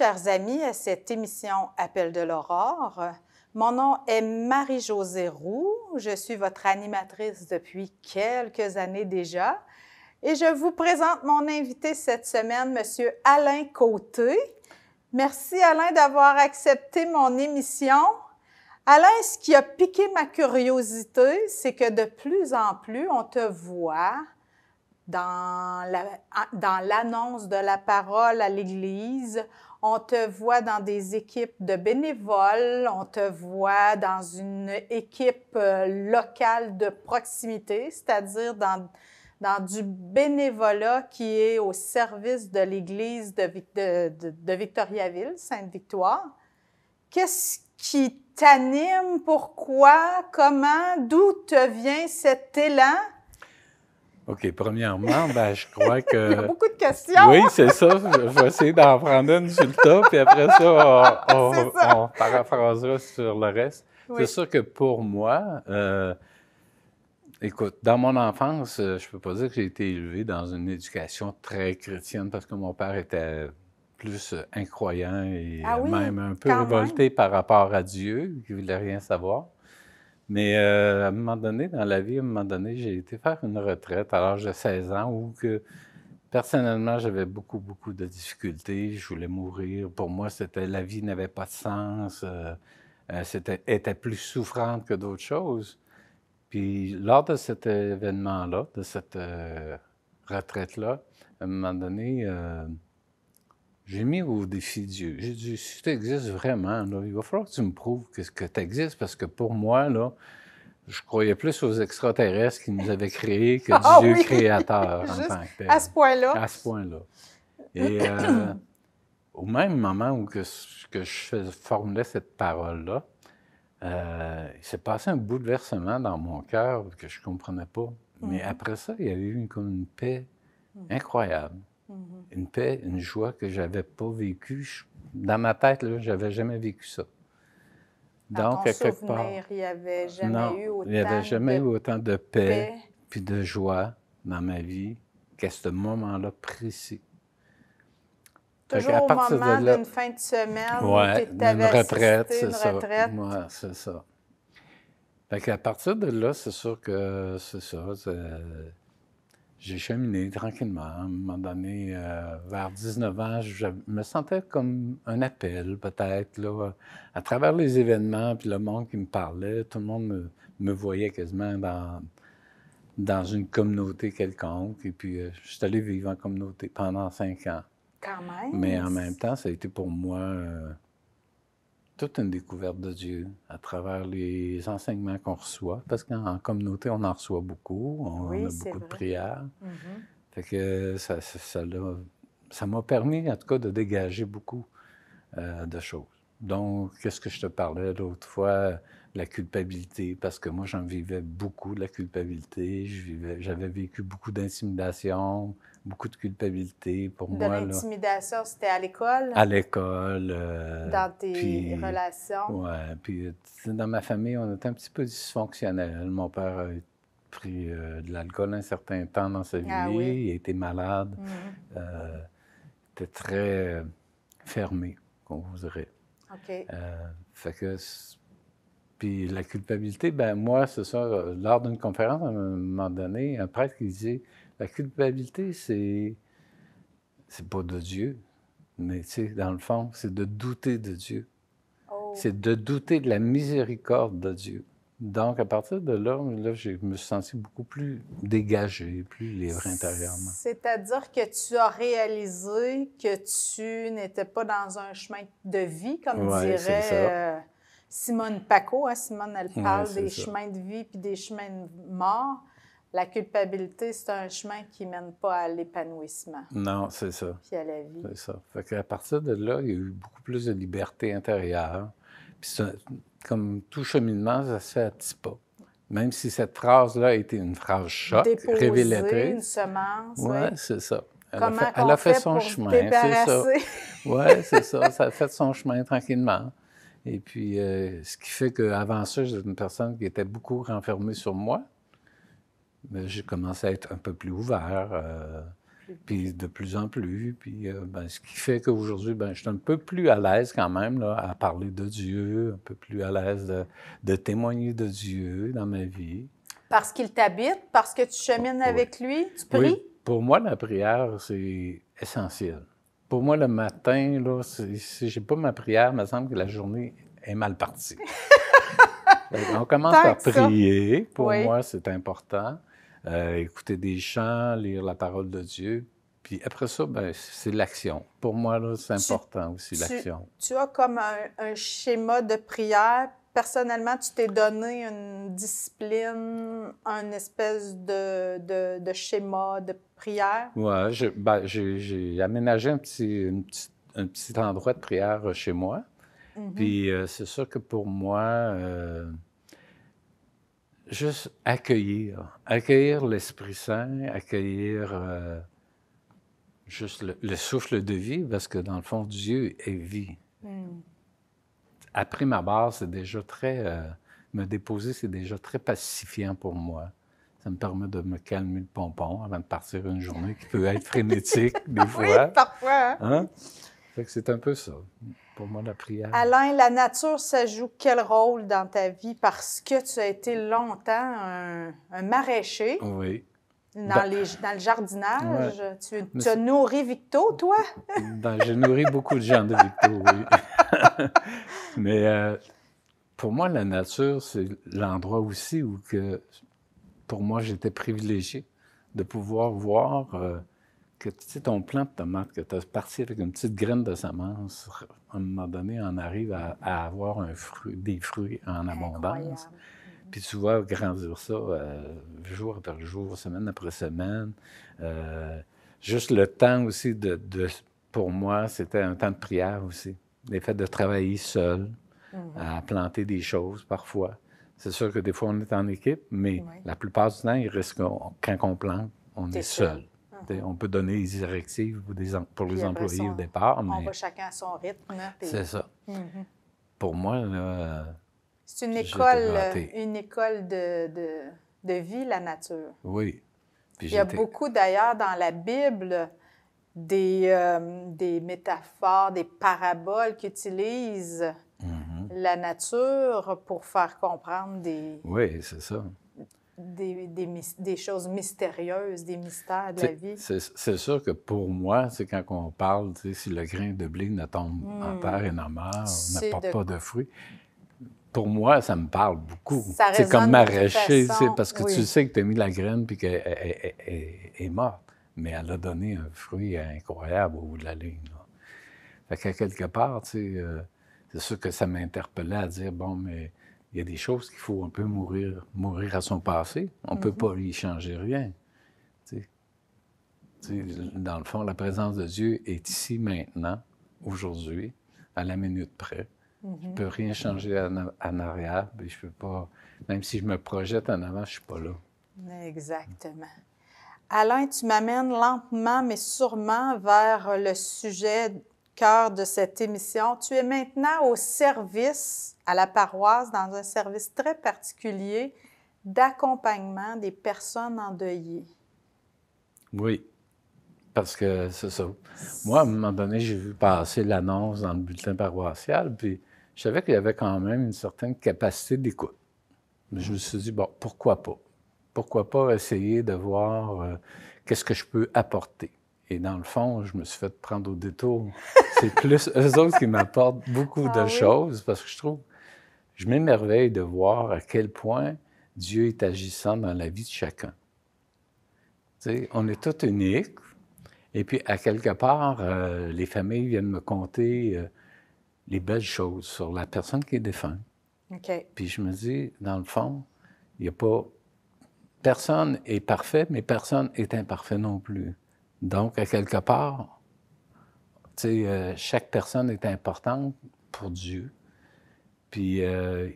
chers amis, à cette émission Appel de l'aurore. Mon nom est Marie-Josée Roux. Je suis votre animatrice depuis quelques années déjà. Et je vous présente mon invité cette semaine, M. Alain Côté. Merci Alain d'avoir accepté mon émission. Alain, ce qui a piqué ma curiosité, c'est que de plus en plus, on te voit dans l'annonce de la parole à l'Église, on te voit dans des équipes de bénévoles, on te voit dans une équipe euh, locale de proximité, c'est-à-dire dans, du bénévolat qui est au service de l'Église de, de Victoriaville, Sainte-Victoire. Qu'est-ce qui t'anime? Pourquoi? Comment? D'où te vient cet élan? OK, premièrement, ben, je crois que. Il y a beaucoup de questions. Oui, c'est ça. Je vais essayer d'en prendre une sur le puis après ça, on, paraphrasera sur le reste. C'est sûr que pour moi, euh, écoute, dans mon enfance, euh, je ne peux pas dire que j'ai été élevé dans une éducation très chrétienne parce que mon père était plus euh, incroyant et ah même un peu révolté par rapport à Dieu, qui ne voulait rien savoir. Mais euh, à un moment donné, dans la vie, à un moment donné, j'ai été faire une retraite à l'âge de 16 ans où que, personnellement, j'avais beaucoup, beaucoup de difficultés. Je voulais mourir. Pour moi, c'était la vie n'avait pas de sens. Euh, euh c'était, était plus souffrante que d'autres choses. Puis lors de cet événement-là, de cette euh, retraite-là, à un moment donné, j'ai mis au défi Dieu. J'ai dit, si tu existes vraiment, il va falloir que tu me prouves que, que tu existes, parce que pour moi, là, je croyais plus aux extraterrestres qui nous avaient créés que ah Dieu créateur en tant que tel. À ce point-là. À ce point-là. Et euh, au même moment où que, je formulais cette parole-là, euh, il s'est passé un bouleversement dans mon cœur que je ne comprenais pas. Mais mhm. après ça, il y avait eu comme une paix incroyable. Mhm. Une paix, une joie que j'avais pas vécue. Dans ma tête, là, j'avais jamais vécu ça. Donc, ton à quelque souvenir, part. Il n'y avait jamais non, eu autant. Il avait jamais de... eu autant de paix, paix, puis de joie dans ma vie qu'à ce moment-là précis. Toujours au moment d'une fin de semaine, ouais, tu avais une retraite, c'est ça. Retraite. Ouais, c'est ça. Fait à partir de là, c'est sûr que c'est ça j'ai cheminé tranquillement. À un moment donné, euh, vers 19 ans, je me sentais comme un appel, peut-être, à travers les événements, puis le monde qui me parlait, tout le monde me, voyait quasiment dans, dans une communauté quelconque. Et puis, euh, je suis allé vivre en communauté pendant cinq ans. Quand même. Mais en même temps, ça a été pour moi euh, toute une découverte de Dieu à travers les enseignements qu'on reçoit, parce qu'en communauté, on en reçoit beaucoup, on, a beaucoup de prières. Mm-hmm. ça m'a permis, en tout cas, de dégager beaucoup euh, de choses. Donc, qu'est-ce que je te parlais l'autre fois? La culpabilité, parce que moi, j'en vivais beaucoup de la culpabilité. J'avais vécu beaucoup d'intimidation, beaucoup de culpabilité pour moi. De l'intimidation, c'était à l'école? À l'école. Euh, dans tes relations? Oui, puis euh, dans ma famille, on était un petit peu dysfonctionnel. Mon père a pris euh, de l'alcool un certain temps dans sa ah vie. Il oui. Il était malade. Mm. il était très fermé, qu'on vous euh, que. Puis la culpabilité, ben moi, ce soir, euh, lors d'une conférence, à un moment donné, un prêtre qui disait La culpabilité, c'est. C'est pas de Dieu, mais tu sais, dans le fond, c'est de douter de Dieu. Oh. C'est de douter de la miséricorde de Dieu. Donc, à partir de là, là, je me suis senti beaucoup plus dégagé, plus libre intérieurement. C'est-à-dire que tu as réalisé que tu n'étais pas dans un chemin de vie, comme dirait euh, Simone Paco. Hein. Simone, elle parle des chemins de vie puis des chemins de mort. La culpabilité, c'est un chemin qui ne mène pas à l'épanouissement. Non, c'est ça. Puis à la vie. C'est ça. à partir de là, il y a eu beaucoup plus de liberté intérieure. Puis comme tout cheminement, ça se fait à petits pas. Même si cette phrase-là a été une phrase choc, révélatrice. une semence. Oui, c'est ça. Elle a fait, son chemin, c'est ça. Oui, c'est ça. Ça a fait son chemin tranquillement. Et puis, euh, ce qui fait qu'avant ça, j'étais une personne qui était beaucoup renfermée sur moi. Mais j'ai commencé à être un peu plus ouvert. Euh, puis de plus en plus. Puis, euh, ben, ce qui fait qu'aujourd'hui, ben, je suis un peu plus à l'aise quand même là, à parler de Dieu, un peu plus à l'aise de, témoigner de Dieu dans ma vie. Parce qu'il t'habite, parce que tu chemines avec lui, tu pries? Oui. Pour moi, la prière, c'est essentiel. Pour moi, le matin, là, si j'ai pas ma prière, il me semble que la journée est mal partie. on commence par prier. Pour moi, c'est important. Euh, écouter des chants, lire la parole de Dieu. Puis après ça, ben, c'est l'action. Pour moi, c'est important aussi, l'action. Tu as comme un, schéma de prière. Personnellement, tu t'es donné une discipline, un espèce de, de, schéma de prière. Oui, ben, j'ai aménagé un petit, un petit endroit de prière euh, chez moi. Mm-hmm. Puis euh, c'est sûr que pour moi, juste accueillir, accueillir l'Esprit Saint, accueillir euh, juste le, souffle de vie, parce que dans le fond, Dieu est vie. Hmm. Après ma barre, c'est déjà très... Euh, me déposer, c'est déjà très pacifiant pour moi. Ça me permet de me calmer le pompon avant de partir une journée qui peut être frénétique des fois. Oui, parfois. Hein. Hein? que c'est un peu ça pour la prière. Alain, la nature, ça joue quel rôle dans ta vie? Parce que tu as été longtemps un, maraîcher. Oui. Dans, ben, les, dans le jardinage. Tu, as nourri Victo, toi? Ben, j'ai nourri beaucoup de gens de Victo, oui. Mais euh, pour moi, la nature, c'est l'endroit aussi où que, pour moi, j'étais privilégié de pouvoir voir. Euh, que ton plant de tomate, que tu as parti avec une petite graine de semence, à un moment donné, on arrive à, avoir un fruit, des fruits en abondance. Mhm. Puis tu vois grandir ça euh, jour après jour, semaine après semaine. Euh, juste le temps aussi de, pour moi, c'était un temps de prière aussi. Le fait de travailler seul, mhm. à planter des choses parfois. C'est sûr que des fois, on est en équipe, mais la plupart du temps, il reste quand on plante, on est seul. On peut donner des directives pour, les employés au départ, mais... On va chacun à son rythme. C'est ça. Mhm. Pour moi, là... C'est une école, euh, une école de, de, de, vie, la nature. Oui. Il y a beaucoup, d'ailleurs, dans la Bible, des, euh, des métaphores, des paraboles qu'utilise mhm. la nature pour faire comprendre des... Oui, c'est ça des, choses mystérieuses, des mystères de la vie. C'est sûr que pour moi, c'est quand on parle, si le grain de blé ne tombe en hmm. terre et en meurt, n'apporte pas de fruits. Pour moi, ça me parle beaucoup. C'est comme m'arracher. parce que tu sais que tu as mis la graine puis qu'elle est, morte, mais elle a donné un fruit incroyable au bout de la ligne. Fait que quelque part, euh, c'est sûr que ça m'interpellait à dire, bon, mais il y a des choses qu'il faut un peu mourir, mourir à son passé. On ne peut mhm. pas lui changer rien. dans le fond, la présence de Dieu est ici, maintenant, aujourd'hui, à la minute près. Je ne mhm. peux rien changer en, arrière, je peux pas. Même si je me projette en avant, je ne suis pas là. Exactement. Alain, tu m'amènes lentement mais sûrement vers le sujet cœur de cette émission. Tu es maintenant au service à la paroisse dans un service très particulier d'accompagnement des personnes endeuillées. Oui, parce que c'est ça. Moi, à un moment donné, j'ai vu passer l'annonce dans le bulletin paroissial, puis je savais qu'il y avait quand même une certaine capacité d'écoute. Je me suis dit, bon, pourquoi pas? Pourquoi pas essayer de voir euh, qu'est-ce que je peux apporter? Et dans le fond, je me suis fait prendre au détour. C'est plus eux autres qui m'apportent beaucoup de ah choses parce que je trouve, je m'émerveille de voir à quel point Dieu est agissant dans la vie de chacun. on est tous uniques. Et puis, à quelque part, euh, les familles viennent me conter euh, les belles choses sur la personne qui est défunte. Puis je me dis, dans le fond, il n'y a pas... Personne est parfait, mais personne est imparfait non plus. Donc, à quelque part, euh, chaque personne est importante pour Dieu. Puis, euh,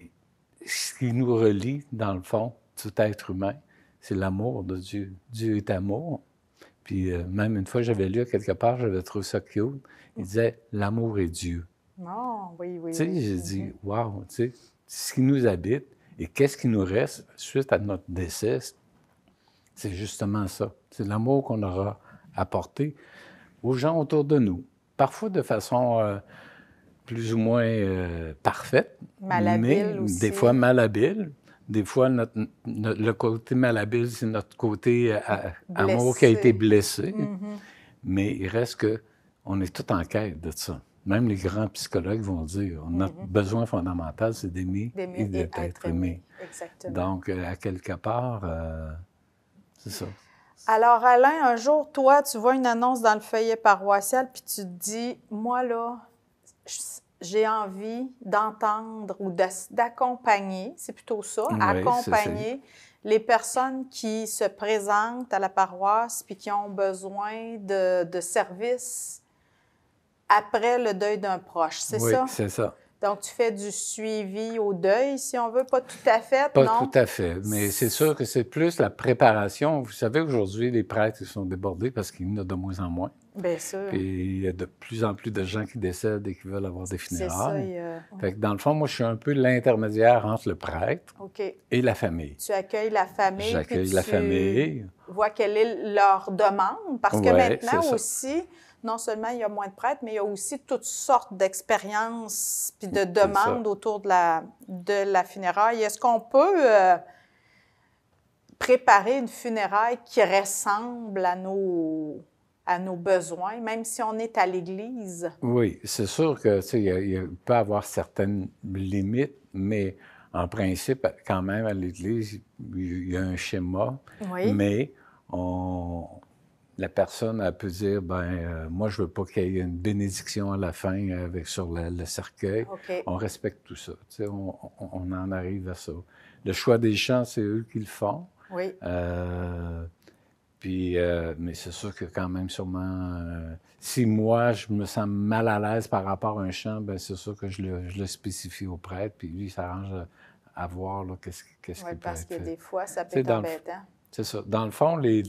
ce qui nous relie, dans le fond, tout être humain, c'est l'amour de Dieu. Dieu est amour. Puis, euh, même une fois, j'avais lu quelque part, j'avais trouvé ça cute. Il disait L'amour est Dieu. Non, ah, oui, oui. Tu sais, j'ai dit Waouh, tu sais, ce qui nous habite et qu'est-ce qui nous reste suite à notre décès, c'est justement ça. C'est l'amour qu'on aura apporter aux gens autour de nous. Parfois de façon euh, plus ou moins euh, parfaite, malhabile mais des fois malhabile. Des fois, notre, le côté malhabile, c'est notre côté euh, amour qui a été blessé. Mm-hmm. Mais il reste que on est tout en quête de ça. Même les grands psychologues vont dire mm-hmm. notre besoin fondamental, c'est d'aimer et d'être aimé. Donc, à quelque part, c'est ça. Alors, Alain, un jour, toi, tu vois une annonce dans le feuillet paroissial, puis tu te dis, moi, là, j'ai envie d'entendre ou d'accompagner, c'est plutôt ça, accompagner les personnes qui se présentent à la paroisse puis qui ont besoin de, de services après le deuil d'un proche, c'est oui, c'est ça. Donc, tu fais du suivi au deuil, si on veut, pas tout à fait, non? Pas tout à fait, mais c'est sûr que c'est plus la préparation. Vous savez, aujourd'hui, les prêtres sont débordés parce qu'il y en a de moins en moins. Bien sûr. Et il y a de plus en plus de gens qui décèdent et qui veulent avoir des funérailles. C'est ça, dans le fond, moi, je suis un peu l'intermédiaire entre le prêtre et la famille. Tu accueilles la famille. J'accueille la tu famille. Vois quelle est leur demande, parce que maintenant aussi non seulement il y a moins de prêtres, mais il y a aussi toutes sortes d'expériences puis de demandes autour de la, de la funéraille. Est-ce qu'on peut euh, préparer une funéraille qui ressemble à nos, à nos besoins, même si on est à l'Église? Oui, c'est sûr que peut y avoir certaines limites, mais en principe, quand même, à l'Église, il y a un schéma, mais on, la personne a pu dire ben euh, moi je veux pas qu'il y ait une bénédiction à la fin avec euh, sur le cercueil. On respecte tout ça. On, on, en arrive à ça. Le choix des chants, c'est eux qui le font. Oui. Euh, puis, mais c'est sûr que quand même, sûrement, si moi je me sens mal à l'aise par rapport à un chant, ben c'est sûr que je le, spécifie au prêtre. Puis lui, il s'arrange à voir qu'est-ce, qu'est-ce peut Parce que des fois, ça peut être embêtant. C'est ça. Dans le fond, il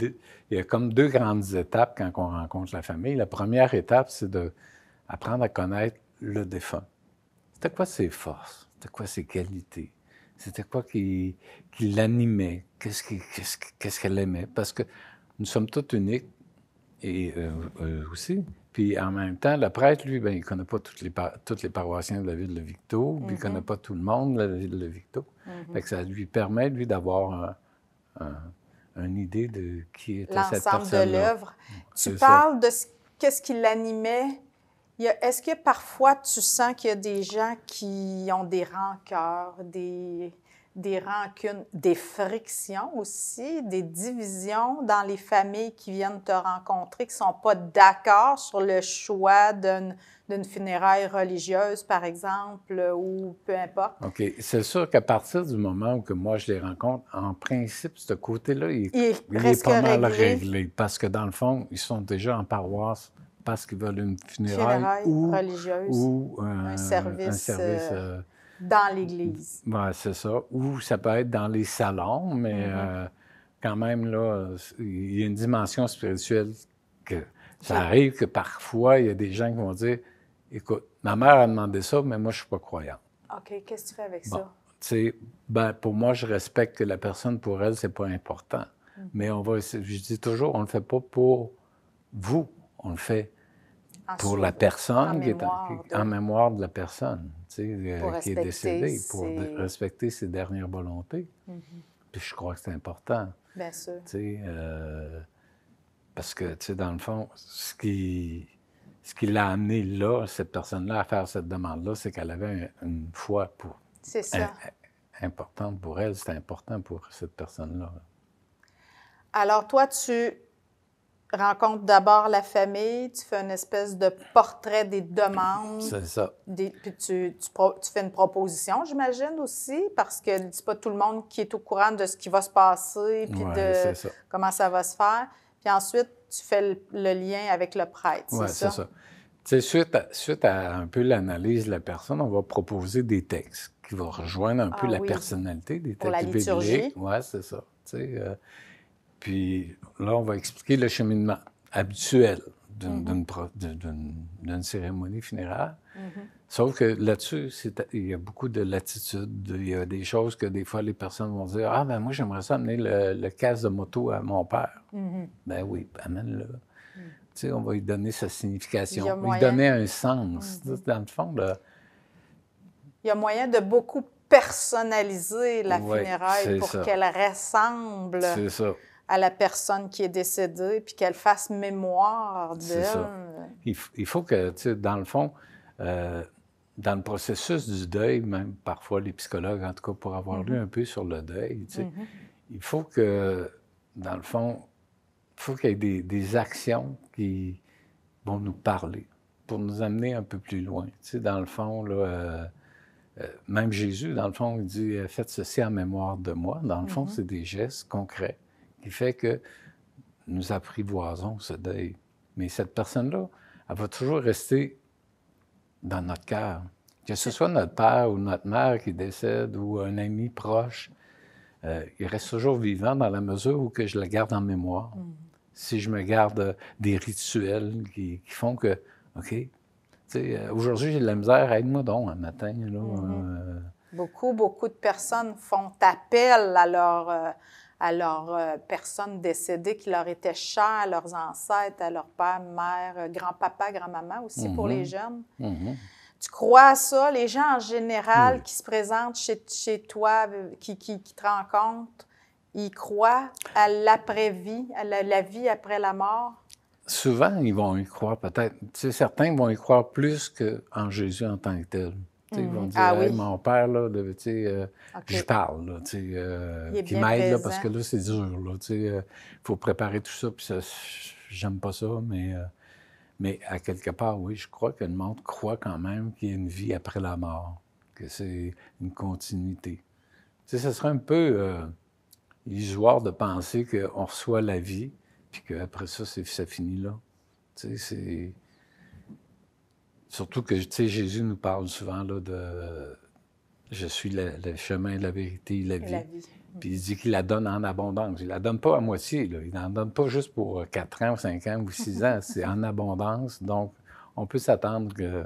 y a comme deux grandes étapes quand on rencontre la famille. La première étape, c'est d'apprendre à connaître le défunt. C'était quoi ses forces? C'était quoi ses qualités? C'était quoi qui, l'animait? Qu'est-ce qu'elle aimait? Parce que nous sommes tous uniques, et eux euh, aussi. Puis en même temps, le prêtre, lui, ben, il ne connaît pas toutes les, paroissiens de la ville de Victo, puis il ne mhm. connaît pas tout le monde de la ville de Victo. Mhm. que ça lui permet, lui, d'avoir un, une idée de qui était cette personne L'ensemble de l'œuvre. Tu parles de qu'est-ce qui l'animait. Est-ce que parfois tu sens qu'il y a des gens qui ont des rancœurs, des des rancunes, des frictions aussi, des divisions dans les familles qui viennent te rencontrer, qui ne sont pas d'accord sur le choix d'une, funéraille religieuse, par exemple, euh, ou peu importe. OK. C'est sûr qu'à partir du moment où que moi je les rencontre, en principe, ce côté-là, il, est, pas mal réglé. Parce que dans le fond, ils sont déjà en paroisse parce qu'ils veulent une funéraille, ou, religieuse ou euh, un service. Euh, dans l'Église. Oui, c'est ça. Ou ça peut être dans les salons, mais mm-hmm. euh, quand même, là, il y a une dimension spirituelle que ça arrive que parfois, il y a des gens qui vont dire Écoute, ma mère a demandé ça, mais moi, je ne suis pas croyant. OK, qu'est-ce que tu fais avec ça? Ben, pour moi, je respecte que la personne, pour elle, c'est pas important. Mm. Mais on va, je dis toujours, on ne le fait pas pour vous, on le fait pour la personne, qui est en, mémoire de la personne tu sais, euh, qui est décédée, pour respecter ses dernières volontés. Mhm. Puis je crois que c'est important. Bien sûr. Tu sais, euh, parce que, tu sais, dans le fond, ce qui, ce qui l'a amené là, cette personne-là, à faire cette demande-là, c'est qu'elle avait une, foi pour, importante pour elle. C'était important pour cette personne-là. Alors, toi, tu rencontres d'abord la famille, tu fais une espèce de portrait des demandes. C'est ça. Des, puis tu, tu, fais une proposition, j'imagine, aussi, parce que c'est pas tout le monde qui est au courant de ce qui va se passer, puis de comment ça va se faire. Puis ensuite, tu fais le, lien avec le prêtre, Oui, c'est ça? ça. suite à, suite à un peu l'analyse de la personne, on va proposer des textes qui vont rejoindre un peu ah la personnalité des textes la liturgie. bibliques. Oui, c'est ça. Tu sais... Euh, puis là, on va expliquer le cheminement habituel d'une mm-hmm. cérémonie funéraire. Mm-hmm. Sauf que là-dessus, il y a beaucoup de latitude. Il y a des choses que des fois, les personnes vont dire Ah, ben moi, j'aimerais ça amener le, le casque de moto à mon père. Mm-hmm. Ben oui, amène-le. Tu sais, on va lui donner sa signification, lui donner un sens. Dans le fond, Il y a moyen de beaucoup personnaliser la funéraille pour qu'elle ressemble. C'est ça à la personne qui est décédée, puis qu'elle fasse mémoire d'elle. ça. il, faut que, tu sais, dans le fond, euh, dans le processus du deuil, même parfois les psychologues, en tout cas pour avoir lu mhm. un peu sur le deuil, tu sais, mhm. il faut que, dans le fond, il faut qu'il y ait des, actions qui vont nous parler pour nous amener un peu plus loin. Tu sais, dans le fond, euh, euh, même Jésus, dans le fond, il dit Faites ceci en mémoire de moi. Dans le fond, mhm. c'est des gestes concrets qui fait que nous apprivoisons ce deuil. Mais cette personne-là, elle va toujours rester dans notre cœur. Que ce soit notre père ou notre mère qui décède ou un ami proche, euh, il reste toujours vivant dans la mesure où que je le garde en mémoire. Mm. Si je me garde euh, des rituels qui, font que, OK, euh, aujourd'hui j'ai de la misère, aide-moi donc un matin. Mm-hmm. Beaucoup, beaucoup de personnes font appel à leur à leurs euh, personnes décédées qui leur étaient chères, à leurs ancêtres, à leur père, mère, euh, grand-papa, grand-maman aussi pour les mhm. jeunes. Mhm. Tu crois à ça? Les gens en général qui se présentent chez, toi, euh, qui, qui, qui, te rencontrent, ils croient à l'après-vie, à la, vie après la mort? Souvent, ils vont y croire peut-être. certains vont y croire plus qu'en Jésus en tant que tel. Ils vont mhm. dire ah, oui. Mon père, là, euh, je parle, tu euh, m'aide, parce que là, c'est dur. Il euh, faut préparer tout ça, puis j'aime pas ça, mais, mais à quelque part, oui, je crois que le monde croit quand même qu'il y a une vie après la mort, que c'est une continuité. Tu ce serait un peu illusoire de penser qu'on reçoit la vie, puis qu'après ça, ça finit là. c'est Surtout que, tu sais, Jésus nous parle souvent de Je suis le, chemin, la vérité, la vie. Mm. Puis il dit qu'il la donne en abondance. Il la donne pas à moitié. Il n'en donne pas juste pour 4 euh, ans, ou 5 ans ou 6 ans. C'est en abondance. Donc, on peut s'attendre que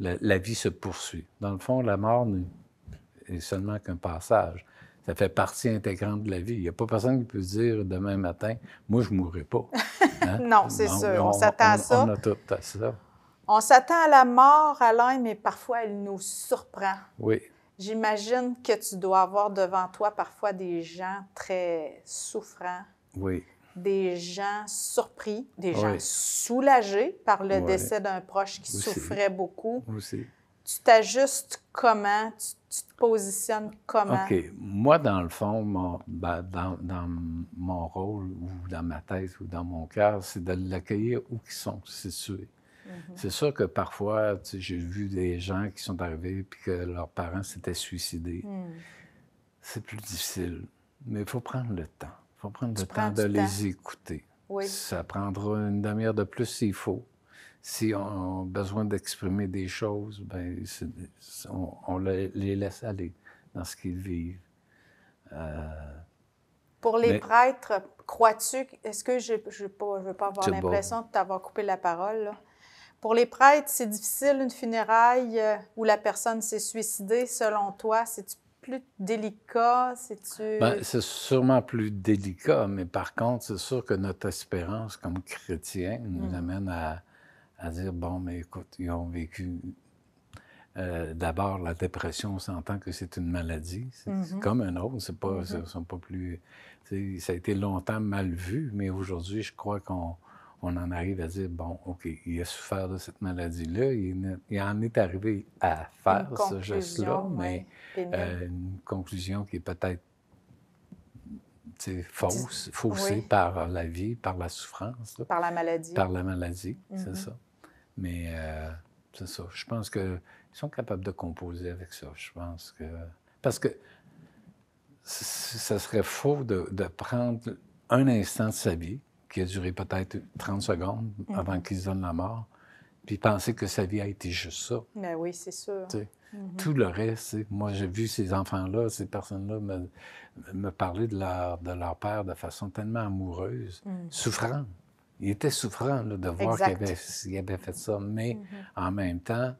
la, vie se poursuit. Dans le fond, la mort n'est seulement qu'un passage. Ça fait partie intégrante de la vie. Il n'y a pas personne qui peut dire demain matin, moi, je ne mourrai pas. Hein? non, c'est sûr. On, s'attend à ça. On à ça. On s'attend à la mort, Alain, mais parfois elle nous surprend. Oui. J'imagine que tu dois avoir devant toi parfois des gens très souffrants. Oui. Des gens surpris, des gens soulagés par le décès d'un proche qui souffrait beaucoup. Aussi. Tu t'ajustes comment? Tu, te positionnes comment? OK. Moi, dans le fond, ben, dans, dans, mon rôle ou dans ma tête ou dans mon cœur, c'est de l'accueillir où ils sont situés. Mm-hmm. C'est sûr que parfois, j'ai vu des gens qui sont arrivés et que leurs parents s'étaient suicidés. Mm. C'est plus difficile. Mais il faut prendre le temps. Il faut prendre le temps de les écouter. Ça prendra une demi-heure de plus s'il faut. Si on a besoin d'exprimer des choses, ben, on, les laisse aller dans ce qu'ils vivent. Euh, Pour les prêtres, crois-tu, est-ce que je ne veux pas avoir l'impression de t'avoir coupé la parole, pour les prêtres, c'est difficile une funéraille euh, où la personne s'est suicidée, selon toi. C'est-tu plus délicat? cest ben, c'est sûrement plus délicat, mais par contre, c'est sûr que notre espérance comme chrétien nous hmm. amène à, dire, bon, mais écoute, ils ont vécu... Euh, d'abord, la dépression, on s'entend que c'est une maladie. C'est mm-hmm. comme un autre, c'est pas, mm-hmm. sont pas plus... Ça a été longtemps mal vu, mais aujourd'hui, je crois qu'on on en arrive à dire, bon, OK, il a souffert de cette maladie-là, il, en est arrivé à faire ce geste-là, mais euh, une conclusion qui est peut-être fausse, faussée par la vie, par la souffrance. par la maladie. Par la maladie, c'est mm-hmm. ça. Mais euh, c'est ça. Je pense qu'ils sont capables de composer avec ça. Je pense que. Parce que ça serait faux de prendre un instant de sa vie qui a duré peut-être 30 secondes mhm. avant qu'il se donne la mort, puis penser que sa vie a été juste ça. Mais ben oui, c'est sûr. Mhm. Tout le reste, moi j'ai vu ces enfants-là, ces personnes-là me, parler de leur, de leur père de façon tellement amoureuse, mhm. Souffrant. Il était souffrant de voir qu'il avait, fait ça, mais en même temps,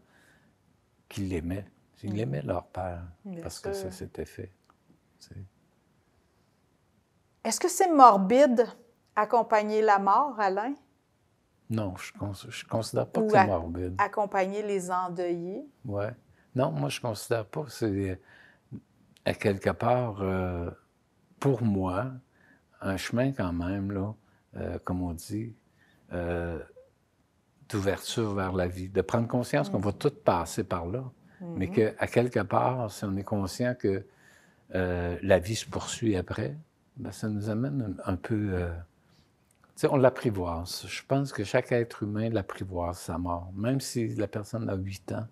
qu'il l'aimait. Il aimait leur père, parce que ça s'était fait. Est-ce que c'est morbide Accompagner la mort, Alain? Non, je ne considère pas que c'est morbide. Accompagner les endeuillés? Oui. Non, moi, je ne considère pas. C'est, à quelque part, euh, pour moi, un chemin quand même, là, euh, comme on dit, euh, d'ouverture vers la vie, de prendre conscience qu'on va mm. tout passer par là, mais mm-hmm. qu'à quelque part, si on est conscient que la vie se poursuit après, ben, ça nous amène un peu on l'apprivoise. Je pense que chaque être humain l'apprivoise, sa mort. Même si la personne a 8 ans,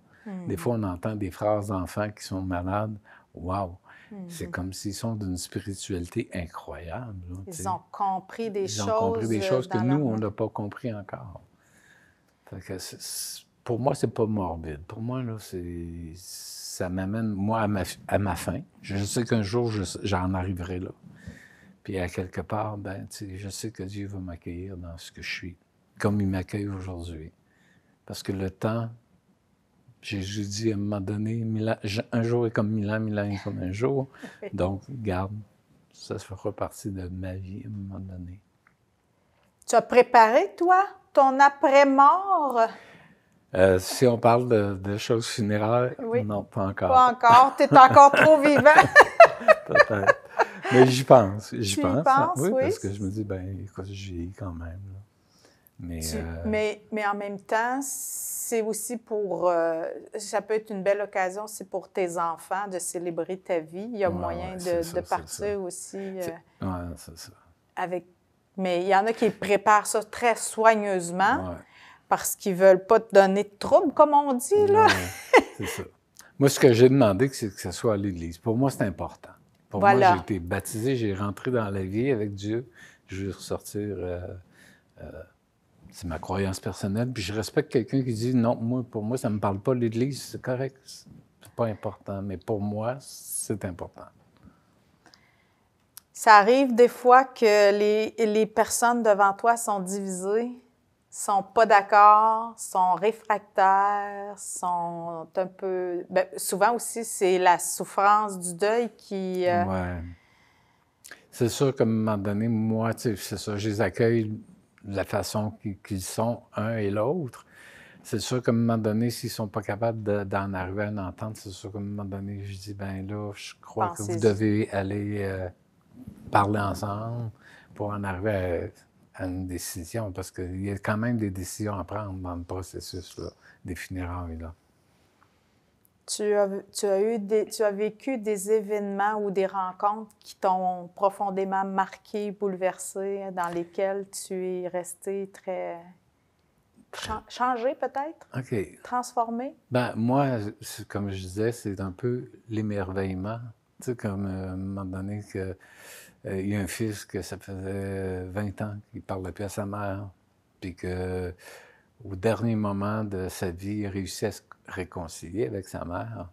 des mm. fois, on entend des phrases d'enfants qui sont malades. Waouh! Mm. C'est comme s'ils sont d'une spiritualité incroyable. ils ont compris des choses. Ils ont compris des choses que euh, nous, on n'a pas compris encore. pour moi, c'est pas morbide. Pour moi, là, ça m'amène, moi, à ma, à ma fin. Je sais qu'un jour, j'en arriverai là. Puis à quelque part, ben, je sais que Dieu va m'accueillir dans ce que je suis, comme il m'accueille aujourd'hui. Parce que le temps, Jésus dit à un moment donné, un jour est comme mille ans, mille ans est comme un jour. Donc, garde, ça fera partie de ma vie à un moment donné. Tu as préparé, toi, ton après-mort? Euh, si on parle de, choses funéraires, non, pas encore. Pas encore. Tu es encore trop vivant. Peut-être. Mais j'y pense, j'y pense. oui, parce que je me dis, ben, écoute, j'ai quand même. Euh, mais, mais, en même temps, c'est aussi pour. Euh, ça peut être une belle occasion aussi pour tes enfants de célébrer ta vie. Il y a moyen de, partir aussi. Euh, c'est ça. Avec, mais il y en a qui préparent ça très soigneusement parce qu'ils ne veulent pas te donner de troubles, comme on dit. là. c'est ça. Moi, ce que j'ai demandé, c'est que ce soit à l'Église. Pour moi, c'est important. Pour moi, j'ai été baptisé, j'ai rentré dans la vie avec Dieu. Je vais ressortir. Euh, euh, c'est ma croyance personnelle. Puis je respecte quelqu'un qui dit non, moi, pour moi, ça ne me parle pas l'Église, c'est correct. C'est pas important. Mais pour moi, c'est important. Ça arrive des fois que les, les personnes devant toi sont divisées sont pas d'accord, sont réfractaires, sont un peu... Ben, souvent aussi, c'est la souffrance du deuil qui... Euh, c'est sûr qu'à un moment donné, moi, c'est ça, je les accueille de la façon qu'ils sont, un et l'autre. C'est sûr qu'à un moment donné, s'ils sont pas capables d'en arriver à une entente, c'est sûr qu'à un moment donné, je dis, ben là, je crois que vous devez aller euh, parler ensemble pour en arriver à à une décision, parce qu'il y a quand même des décisions à prendre dans le processus là, des funérailles. Là. Tu as, tu, as eu des, tu as vécu des événements ou des rencontres qui t'ont profondément marqué, bouleversé, dans lesquels tu es resté très changé peut-être? OK. Transformé? Ben, moi, comme je disais, c'est un peu l'émerveillement. Tu sais, comme euh, à un moment donné que euh, il y a un fils que ça faisait 20 euh, ans qu'il ne parlait plus à sa mère, puis qu'au dernier moment de sa vie, il réussit à se réconcilier avec sa mère.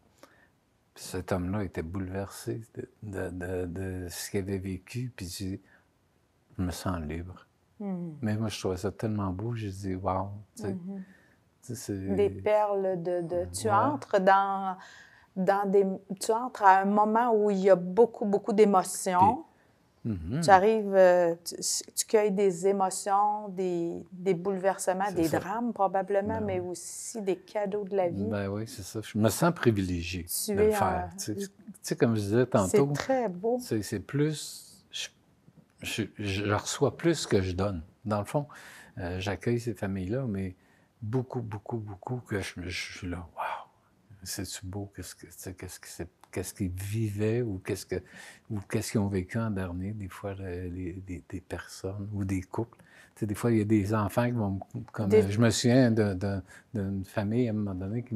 cet homme-là était bouleversé de, ce qu'il avait vécu, puis je me sens libre. Hmm. Mais moi, je trouvais ça tellement beau, j'ai dit, wow. Hmm. des perles de. Tu entres dans, dans des. Tu entres à un moment où il y a beaucoup, beaucoup d'émotions. Mm-hmm. Tu arrives, euh, tu, cueilles des émotions, des, bouleversements, des drames probablement, ben mais aussi des cadeaux de la vie. Ben oui, c'est ça. Je me sens privilégié de le faire. Tu, sais, comme je disais tantôt. C'est très beau. C'est plus. Je, reçois plus que je donne. Dans le fond, euh, j'accueille ces familles-là, mais beaucoup, beaucoup, beaucoup que je, je suis là. Waouh! c'est-tu beau, qu'est-ce ce qu'ils vivaient ou qu'est-ce que ou qu'est-ce qu'ils ont vécu en dernier, des fois des personnes ou des couples. des fois, il y a des enfants qui vont comme euh, je me souviens d'une famille à un moment donné qui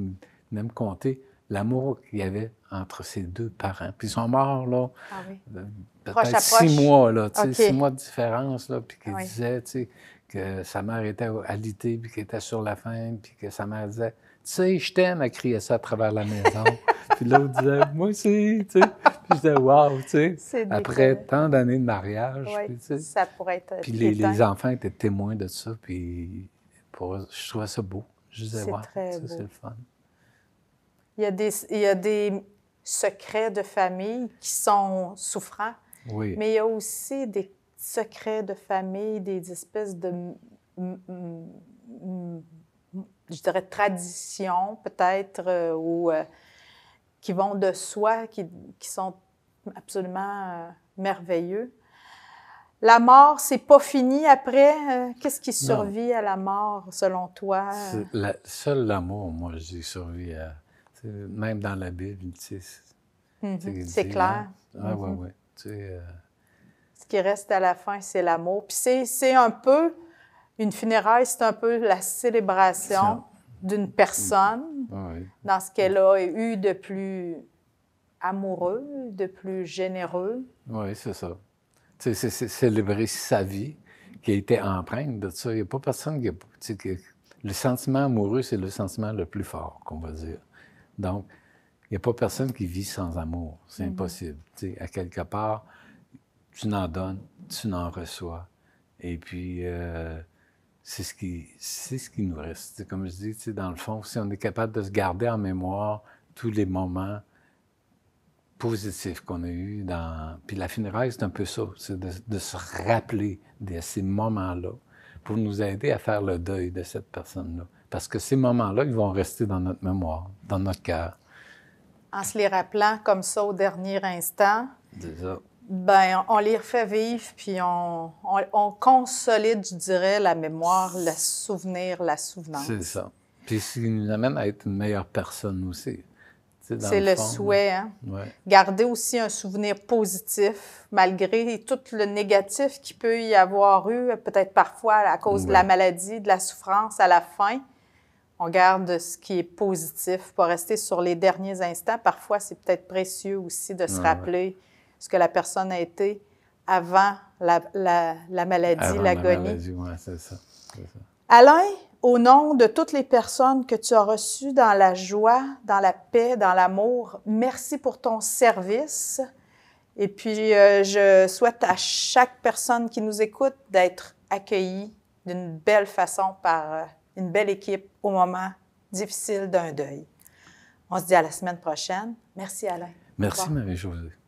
venait me compter l'amour qu'il y avait entre ses deux parents. Puis ils sont morts là ah euh, peut-être six mois, là, tu sais, six mois de différence, là, puis qu'ils ah disaient tu sais, que sa mère était alitée, puis qu'elle était sur la faim, puis que sa mère disait tu sais, je t'aime, à crier ça à travers la maison. puis l'autre disait, moi aussi, tu sais. Puis je disais, waouh, tu sais. Après tant d'années de mariage. tu sais, ça pourrait être. Puis les, enfants étaient témoins de ça, puis je trouvais ça beau. Je disais, waouh, wow, c'est le fun. Il y, a des, il y a des secrets de famille qui sont souffrants, oui. mais il y a aussi des secrets de famille, des espèces de je dirais, traditions, peut-être, euh, ou euh, qui vont de soi, qui, qui sont absolument euh, merveilleux. La mort, c'est pas fini après. Qu'est-ce qui survit à la mort, selon toi? La, seul l'amour, moi, j'ai dis, survit à. Même dans la Bible, mhm, tu sais. C'est clair. Oui, oui, oui. Ce qui reste à la fin, c'est l'amour. Puis c'est un peu une funéraille, c'est un peu la célébration d'une personne mm. ah dans ce qu'elle a eu de plus amoureux, de plus généreux. Oui, c'est ça. C'est célébrer sa vie qui a été empreinte de ça. Il n'y a pas personne qui le sentiment amoureux, c'est le sentiment le plus fort, qu'on va dire. Donc, il n'y a pas personne qui vit sans amour. C'est mm-hmm. impossible. à quelque part, tu n'en donnes, tu n'en reçois. Et puis, euh, c'est ce qui c'est ce qui nous reste. Comme je dis, dans le fond, si on est capable de se garder en mémoire tous les moments positifs qu'on a eu dans. Puis la funéraille, c'est un peu ça, c'est de, de, se rappeler de ces moments-là pour nous aider à faire le deuil de cette personne-là. Parce que ces moments-là, ils vont rester dans notre mémoire, dans notre cœur. En se les rappelant comme ça au dernier instant. Déjà. Ben, on les refait vivre, puis on, on, consolide, je dirais, la mémoire, le souvenir, la souvenance. C'est ça. Puis ce nous amène à être une meilleure personne aussi. C'est le, souhait. Hein? Garder aussi un souvenir positif, malgré tout le négatif qui peut y avoir eu, peut-être parfois à cause de la maladie, de la souffrance à la fin. On garde ce qui est positif pour rester sur les derniers instants. Parfois, c'est peut-être précieux aussi de se rappeler ce que la personne a été avant la, maladie, l'agonie. Alain, au nom de toutes les personnes que tu as reçues dans la joie, dans la paix, dans l'amour, merci pour ton service. Et puis, euh, je souhaite à chaque personne qui nous écoute d'être accueillie d'une belle façon par euh, une belle équipe au moment difficile d'un deuil. On se dit à la semaine prochaine. Merci Alain. Merci Marie-Josée.